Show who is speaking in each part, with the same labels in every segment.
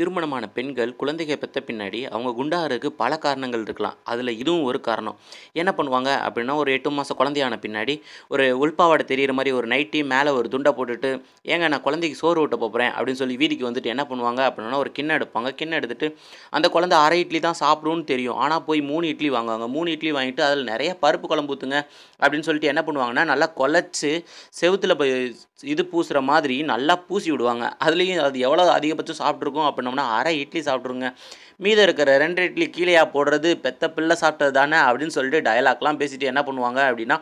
Speaker 1: திருமணமான பெண்கள் குழந்தைகள் பெற்ற பின்னாடி அவங்க குண்டாகிறதுக்கு பல காரணங்கள் இருக்கலாம் அதில் இதுவும் ஒரு காரணம் என்ன பண்ணுவாங்க அப்படின்னா ஒரு எட்டு மாதம் குழந்தையான பின்னாடி ஒரு உள்பாவாடை தெரிகிற மாதிரி ஒரு நைட்டி மேலே ஒரு துண்டை போட்டுட்டு ஏங்க நான் குழந்தைக்கு சோறு விட்ட போகிறேன் அப்படின்னு சொல்லி வீதிக்கு வந்துட்டு என்ன பண்ணுவாங்க அப்படின்னா ஒரு கிண்ணம் எடுப்பாங்க கிண்ணம் எடுத்துகிட்டு அந்த குழந்தை அரை இட்லி தான் சாப்பிடும்னு தெரியும் ஆனால் போய் மூணு இட்லி வாங்குவாங்க மூணு இட்லி வாங்கிட்டு அதில் நிறைய பருப்பு குழம்பு ஊற்றுங்க அப்படின்னு சொல்லிட்டு என்ன பண்ணுவாங்கன்னா நல்லா கொலைச்சி செவுத்தில் போய் இது பூசுகிற மாதிரி நல்லா பூசி விடுவாங்க அதுலேயும் அது எவ்வளோ அதிகபட்சம் சாப்பிட்ருக்கோம் அப்படின்னா பண்ணோம்னா அரை இட்லி சாப்பிட்ருங்க மீதம் இருக்கிற ரெண்டு இட்லி கீழேயா போடுறது பெத்த பிள்ளை சாப்பிட்டது தானே அப்படின்னு சொல்லிட்டு டயலாக்லாம் பேசிட்டு என்ன பண்ணுவாங்க அப்படின்னா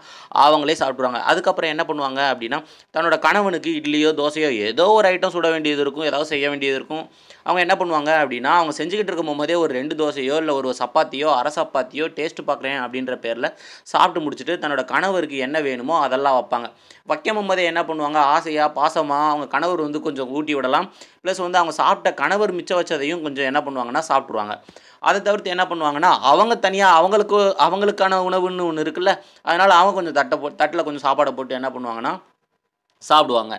Speaker 1: அவங்களே சாப்பிடுவாங்க அதுக்கப்புறம் என்ன பண்ணுவாங்க அப்படின்னா தன்னோட கணவனுக்கு இட்லியோ தோசையோ ஏதோ ஒரு ஐட்டம் சுட வேண்டியது இருக்கும் ஏதாவது செய்ய வேண்டியது இருக்கும் அவங்க என்ன பண்ணுவாங்க அப்படின்னா அவங்க செஞ்சுக்கிட்டு இருக்கும் போதே ஒரு ரெண்டு தோசையோ இல்லை ஒரு சப்பாத்தியோ அரை சப்பாத்தியோ டேஸ்ட் பார்க்குறேன் அப்படின்ற பேரில் சாப்பிட்டு முடிச்சுட்டு தன்னோட கணவருக்கு என்ன வேணுமோ அதெல்லாம் வைப்பாங்க வைக்கும் போதே என்ன பண்ணுவாங்க ஆசையாக பாசமாக அவங்க கணவர் வந்து கொஞ்சம் ஊட்டி விடலாம் ப்ளஸ் வந்து அவங்க சாப்பிட்ட கணவர் மிச்சம் வச்சதையும் கொஞ்சம் என்ன பண்ணுவாங்கன்னா சாப்பிட்ருவாங்க அதை தவிர்த்து என்ன பண்ணுவாங்கன்னா அவங்க தனியாக அவங்களுக்கு அவங்களுக்கான உணவுன்னு ஒன்று இருக்குல்ல அதனால் அவங்க கொஞ்சம் தட்டை போ தட்டில் கொஞ்சம் சாப்பாடை போட்டு என்ன பண்ணுவாங்கன்னா சாப்பிடுவாங்க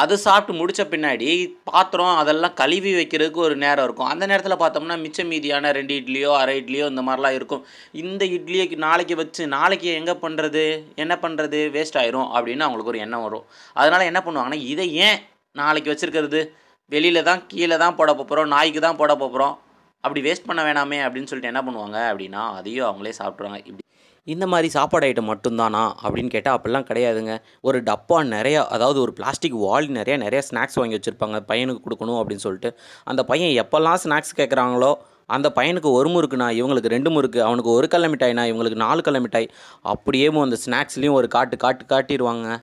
Speaker 1: அது சாப்பிட்டு முடித்த பின்னாடி பாத்திரம் அதெல்லாம் கழுவி வைக்கிறதுக்கு ஒரு நேரம் இருக்கும் அந்த நேரத்தில் பார்த்தோம்னா மிச்ச மீதியான ரெண்டு இட்லியோ அரை இட்லியோ இந்த மாதிரிலாம் இருக்கும் இந்த இட்லியை நாளைக்கு வச்சு நாளைக்கு எங்கே பண்ணுறது என்ன பண்ணுறது வேஸ்ட் ஆயிரும் அப்படின்னு அவங்களுக்கு ஒரு எண்ணம் வரும் அதனால் என்ன பண்ணுவாங்கன்னா இதை ஏன் நாளைக்கு வச்சுருக்கிறது வெளியில் தான் கீழே தான் போட போகிறோம் நாய்க்கு தான் போட போகிறோம் அப்படி வேஸ்ட் பண்ண வேணாமே அப்படின்னு சொல்லிட்டு என்ன பண்ணுவாங்க அப்படின்னா அதையும் அவங்களே சாப்பிட்ருவாங்க இப்படி இந்த மாதிரி சாப்பாடு ஐட்டம் மட்டும்தானா அப்படின்னு கேட்டால் அப்படிலாம் கிடையாதுங்க ஒரு டப்பா நிறையா அதாவது ஒரு பிளாஸ்டிக் வால் நிறையா நிறையா ஸ்நாக்ஸ் வாங்கி வச்சுருப்பாங்க பையனுக்கு கொடுக்கணும் அப்படின்னு சொல்லிட்டு அந்த பையன் எப்போல்லாம் ஸ்நாக்ஸ் கேட்குறாங்களோ அந்த பையனுக்கு ஒரு முறுக்குண்ணா இவங்களுக்கு ரெண்டு முறுக்கு அவனுக்கு ஒரு கல்ல மிட்டாய்ண்ணா இவங்களுக்கு நாலு கல்ல மிட்டாய் அப்படியே அந்த ஸ்நாக்ஸ்லேயும் ஒரு காட்டு காட்டு காட்டிடுவாங்க